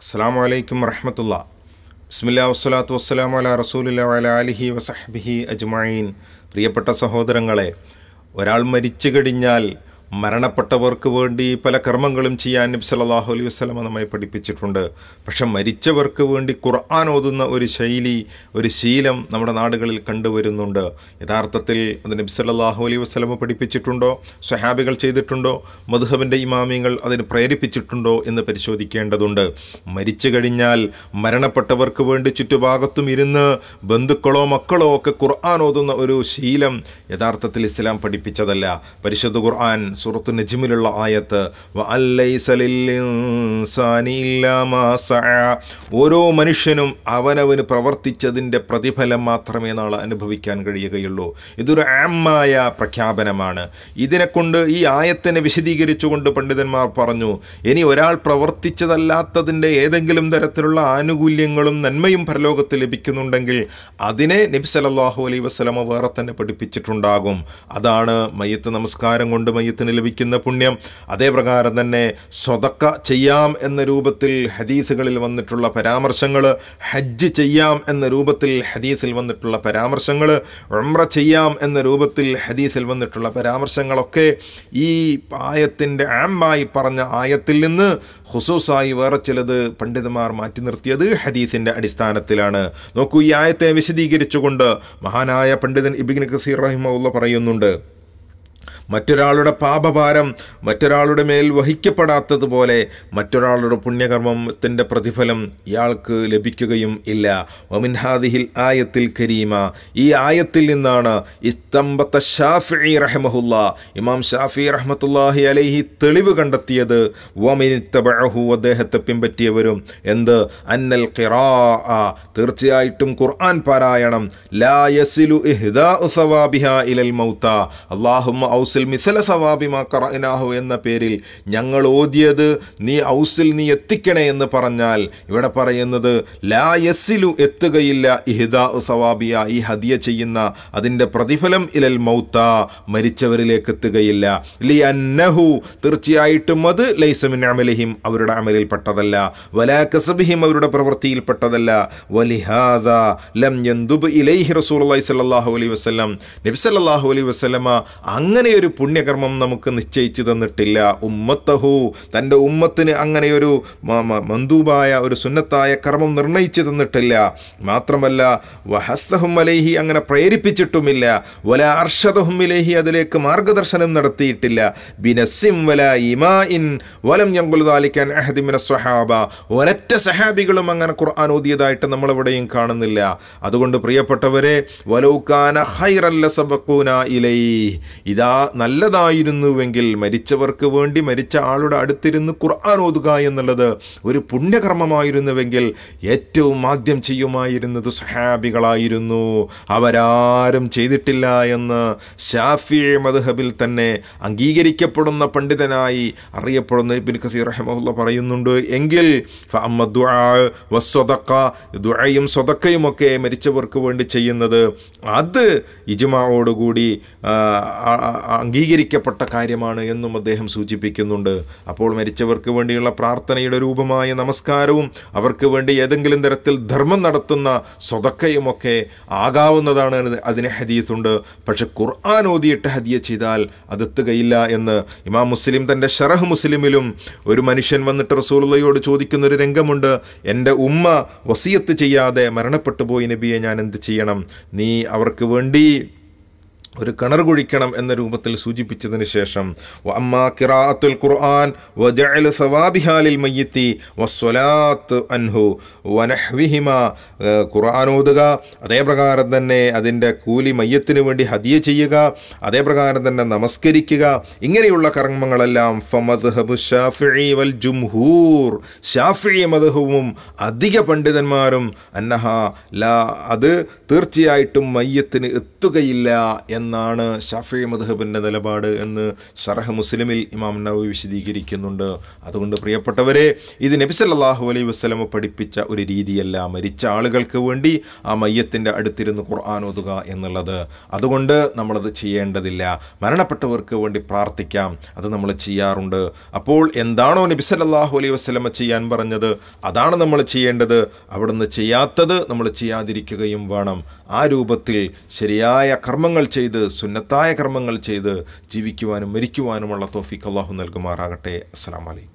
അസ്സാം വലൈക്കും വറഹമത്തുള്ള ബിസ്മില്ലാ വസ്സലാത്തു വസ്സലാം അല റസൂലില്ല അല അലിഹി വസഹബിഹി അജ്മീൻ പ്രിയപ്പെട്ട സഹോദരങ്ങളെ ഒരാൾ മരിച്ചു കഴിഞ്ഞാൽ മരണപ്പെട്ടവർക്ക് വേണ്ടി പല കർമ്മങ്ങളും ചെയ്യാൻ നബി സല്ലാഹു അലൈഹി വസ്ലമ നമ്മെ പഠിപ്പിച്ചിട്ടുണ്ട് പക്ഷെ മരിച്ചവർക്ക് വേണ്ടി ഖുർആൻ ഓതുന്ന ഒരു ശൈലി ഒരു ശീലം നമ്മുടെ നാടുകളിൽ കണ്ടുവരുന്നുണ്ട് യഥാർത്ഥത്തിൽ അത് നബി സല്ലാഹു അലൈഹി വസ്ലമ പഠിപ്പിച്ചിട്ടുണ്ടോ സ്വഹാബികൾ ചെയ്തിട്ടുണ്ടോ മധുഹബിൻ്റെ ഇമാമിയങ്ങൾ അതിന് പ്രേരിപ്പിച്ചിട്ടുണ്ടോ എന്ന് പരിശോധിക്കേണ്ടതുണ്ട് മരിച്ചു കഴിഞ്ഞാൽ മരണപ്പെട്ടവർക്ക് വേണ്ടി ചുറ്റുഭാഗത്തും ഇരുന്ന് ബന്ധുക്കളോ മക്കളോ ഒക്കെ ഖുർആൻ ഓതുന്ന ഒരു ശീലം യഥാർത്ഥത്തിൽ ഇസ്ലാം പഠിപ്പിച്ചതല്ല പരിശുദ്ധ ഖുർആൻ സൂറത്തു നജിമിലുള്ള ആയത്ത് ഓരോ മനുഷ്യനും അവനവന് പ്രവർത്തിച്ചതിൻ്റെ പ്രതിഫലം മാത്രമേ നാളെ അനുഭവിക്കാൻ കഴിയുകയുള്ളൂ ഇതൊരു ആമായ പ്രഖ്യാപനമാണ് ഇതിനെക്കൊണ്ട് ഈ ആയത്തിനെ വിശദീകരിച്ചുകൊണ്ട് പണ്ഡിതന്മാർ പറഞ്ഞു ഇനി ഒരാൾ പ്രവർത്തിച്ചതല്ലാത്തതിൻ്റെ ഏതെങ്കിലും തരത്തിലുള്ള ആനുകൂല്യങ്ങളും നന്മയും പരലോകത്ത് ലഭിക്കുന്നുണ്ടെങ്കിൽ അതിനെ നബ്സലല്ലാഹു അലൈ വസ്ലമ വേറെ തന്നെ പഠിപ്പിച്ചിട്ടുണ്ടാകും അതാണ് മയ്യത്ത് നമസ്കാരം കൊണ്ട് മയ്യത്തിന് അതിന് ലഭിക്കുന്ന പുണ്യം അതേപ്രകാരം തന്നെ സ്വതക്ക ചെയ്യാം എന്ന രൂപത്തിൽ ഹദീസുകളിൽ വന്നിട്ടുള്ള പരാമർശങ്ങൾ ഹജ്ജ് ചെയ്യാം എന്ന രൂപത്തിൽ ഹദീസിൽ വന്നിട്ടുള്ള പരാമർശങ്ങൾ ഉമ്ര ചെയ്യാം എന്ന രൂപത്തിൽ ഹദീസിൽ വന്നിട്ടുള്ള പരാമർശങ്ങളൊക്കെ ഈ ആയത്തിൻ്റെ ആമായി പറഞ്ഞ ആയത്തിൽ നിന്ന് ഹുസൂസായി വേറെ ചിലത് പണ്ഡിതന്മാർ മാറ്റി നിർത്തിയത് ഹദീസിൻ്റെ അടിസ്ഥാനത്തിലാണ് നോക്കൂ ഈ ആയത്തിനെ വിശദീകരിച്ചുകൊണ്ട് മഹാനായ പണ്ഡിതൻ ഇബിൻ കസീർ റഹിമുള്ള പറയുന്നുണ്ട് മറ്റൊരാളുടെ പാപഭാരം മറ്റൊരാളുടെ മേൽ വഹിക്കപ്പെടാത്തതുപോലെ മറ്റൊരാളുടെ പുണ്യകർമ്മത്തിൻ്റെ പ്രതിഫലം ഇയാൾക്ക് ലഭിക്കുകയും ഇല്ല ഒമിൻഹാദിഹിൽ ആയത്തിൽ കരീമ ഈ ആയത്തിൽ നിന്നാണ് ഇസ്തംബത്ത ഷാഫി റഹമഹുല്ല ഇമാം ഷാഫി റഹ്മത്തുല്ലാഹി അലൈഹി തെളിവ് കണ്ടെത്തിയത് വമിനിത്തബഹു അദ്ദേഹത്തെ പിൻപറ്റിയവരും എന്ത് അന്നൽ ഖിറാ തീർച്ചയായിട്ടും ഖുർആൻ പാരായണം ലാ യസിലു ഇഹ്ദാ ഉസവാബിഹ ഇലൽ മൗത്ത അള്ളാഹുമ്മ ഔസിൽ ഔസിൽ മിസല സവാബിമാ കറനാഹു എന്ന പേരിൽ ഞങ്ങൾ ഓതിയത് നീ ഔസിൽ നീ എത്തിക്കണേ എന്ന് പറഞ്ഞാൽ ഇവിടെ പറയുന്നത് ലാ യസ്സിലു എത്തുകയില്ല ഇഹിദാ സവാബിയ ഈ ഹദിയ ചെയ്യുന്ന അതിൻ്റെ പ്രതിഫലം ഇലൽ മൗത്ത മരിച്ചവരിലേക്ക് എത്തുകയില്ല ലി അന്നഹു തീർച്ചയായിട്ടും അത് ലൈസമിൻ അമലിഹിം അവരുടെ അമലിൽ പെട്ടതല്ല വലാ കസബിഹിം അവരുടെ പ്രവൃത്തിയിൽ പെട്ടതല്ല വലിഹാദ ലം യന്ദുബ് ഇലൈഹി റസൂൽ അലൈഹി സല്ലാഹു അലൈഹി വസ്ലം നബി സല്ലാഹു അലൈഹി വസ്ലമ അങ്ങനെയൊരു പുണ്യകർമ്മം നമുക്ക് നിശ്ചയിച്ചു തന്നിട്ടില്ല ഉമ്മത്തഹു തൻ്റെ ഉമ്മത്തിന് അങ്ങനെയൊരു മന്ദൂബായ ഒരു സുന്നത്തായ കർമ്മം നിർണയിച്ചു തന്നിട്ടില്ല മാത്രമല്ല വഹസ്സഹും അലേഹി അങ്ങനെ പ്രേരിപ്പിച്ചിട്ടുമില്ല വല അർഷദഹും അലേഹി അതിലേക്ക് മാർഗദർശനം നടത്തിയിട്ടില്ല ബിനസിം വല ഇമാ ഇൻ വലം ഞങ്കുൽദാലിക്കാൻ അഹദിമിന സ്വഹാബ ഒരറ്റ സഹാബികളും അങ്ങനെ ഖുർആൻ ഓതിയതായിട്ട് നമ്മളെവിടെയും കാണുന്നില്ല അതുകൊണ്ട് പ്രിയപ്പെട്ടവരെ വലൗക്കാന ഹൈറല്ല സബക്കൂന ഇലൈ ഇതാ നല്ലതായിരുന്നുവെങ്കിൽ മരിച്ചവർക്ക് വേണ്ടി മരിച്ച ആളുടെ അടുത്തിരുന്ന് ഖുർആൻ ഓതുക എന്നുള്ളത് ഒരു പുണ്യകർമ്മമായിരുന്നുവെങ്കിൽ ഏറ്റവും ആദ്യം ചെയ്യുമായിരുന്നത് സഹാബികളായിരുന്നു അവരാരും ചെയ്തിട്ടില്ല എന്ന് ഷാഫി മദ്ഹബിൽ തന്നെ അംഗീകരിക്കപ്പെടുന്ന പണ്ഡിതനായി അറിയപ്പെടുന്ന ഇബിൻ ഖസീർ റഹ്മുല്ല പറയുന്നുണ്ട് എങ്കിൽ ദുഴയും ഒക്കെ മരിച്ചവർക്ക് വേണ്ടി ചെയ്യുന്നത് അത് ഇജ്മാവോടുകൂടി അംഗീകരിക്കപ്പെട്ട കാര്യമാണ് എന്നും അദ്ദേഹം സൂചിപ്പിക്കുന്നുണ്ട് അപ്പോൾ മരിച്ചവർക്ക് വേണ്ടിയുള്ള പ്രാർത്ഥനയുടെ രൂപമായ നമസ്കാരവും അവർക്ക് വേണ്ടി ഏതെങ്കിലും തരത്തിൽ ധർമ്മം നടത്തുന്ന സ്വതക്കയുമൊക്കെ ആകാവുന്നതാണ് അതിന് ഹദീത്തുണ്ട് പക്ഷെ ഖുർആൻ ഓതിയിട്ട് ഹദിയ ചെയ്താൽ അതെത്തുകയില്ല എന്ന് ഇമാം മുസ്ലിം തൻ്റെ ഷറഹ് മുസ്ലിമിലും ഒരു മനുഷ്യൻ വന്നിട്ട് റസൂലുള്ളയോട് ചോദിക്കുന്ന ഒരു രംഗമുണ്ട് എൻ്റെ ഉമ്മ വസിയത്ത് ചെയ്യാതെ മരണപ്പെട്ടു പോയി നബിയെ ഞാൻ എന്ത് ചെയ്യണം നീ അവർക്ക് വേണ്ടി ഒരു കിണർ കുഴിക്കണം എന്ന രൂപത്തിൽ സൂചിപ്പിച്ചതിന് ശേഷം അമ്മ കിറാത്തുൽ ഖുർആൻ സവാബിഹാലിൽ മയ്യത്തി വസ്വലാത്ത് അൻഹു വനഹ്വിഹിമ ഖുർആാനോതുക അതേപ്രകാരം തന്നെ അതിൻ്റെ കൂലി മയ്യത്തിന് വേണ്ടി ഹദിയ ചെയ്യുക അതേപ്രകാരം തന്നെ നമസ്കരിക്കുക ഇങ്ങനെയുള്ള കർമ്മങ്ങളെല്ലാം ഫമദ്ഹബ് ഷാഫി വൽ ജുംഹൂർ ഷാഫി മധുവും അധിക പണ്ഡിതന്മാരും അന്നഹ ലാ അത് തീർച്ചയായിട്ടും മയ്യത്തിന് എത്തുകയില്ല എന്ന് എന്നാണ് ഷഫി മദ്ഹബിൻ്റെ നിലപാട് എന്ന് ഷറഹ് മുസ്ലിമിൽ ഇമാം നവി വിശദീകരിക്കുന്നുണ്ട് അതുകൊണ്ട് പ്രിയപ്പെട്ടവരെ ഇത് അല്ലാഹു അലൈ വസ്ലമ പഠിപ്പിച്ച ഒരു രീതിയല്ല മരിച്ച ആളുകൾക്ക് വേണ്ടി ആ മയ്യത്തിൻ്റെ അടുത്തിരുന്ന് ഖുർആൻ ഓതുക എന്നുള്ളത് അതുകൊണ്ട് നമ്മളത് ചെയ്യേണ്ടതില്ല മരണപ്പെട്ടവർക്ക് വേണ്ടി പ്രാർത്ഥിക്കാം അത് നമ്മൾ ചെയ്യാറുണ്ട് അപ്പോൾ എന്താണോ അല്ലാഹു അലൈ വസ്ലമ ചെയ്യാൻ പറഞ്ഞത് അതാണ് നമ്മൾ ചെയ്യേണ്ടത് അവിടുന്ന് ചെയ്യാത്തത് നമ്മൾ ചെയ്യാതിരിക്കുകയും വേണം ആ രൂപത്തിൽ ശരിയായ കർമ്മങ്ങൾ ചെയ്ത് ചെയ്ത് സുന്നത്തായ കർമ്മങ്ങൾ ചെയ്ത് ജീവിക്കുവാനും മരിക്കുവാനുമുള്ള തോഫിക്ക് അള്ളാഹു നൽകുമാറാകട്ടെ അസ്സാം വലൈക്കും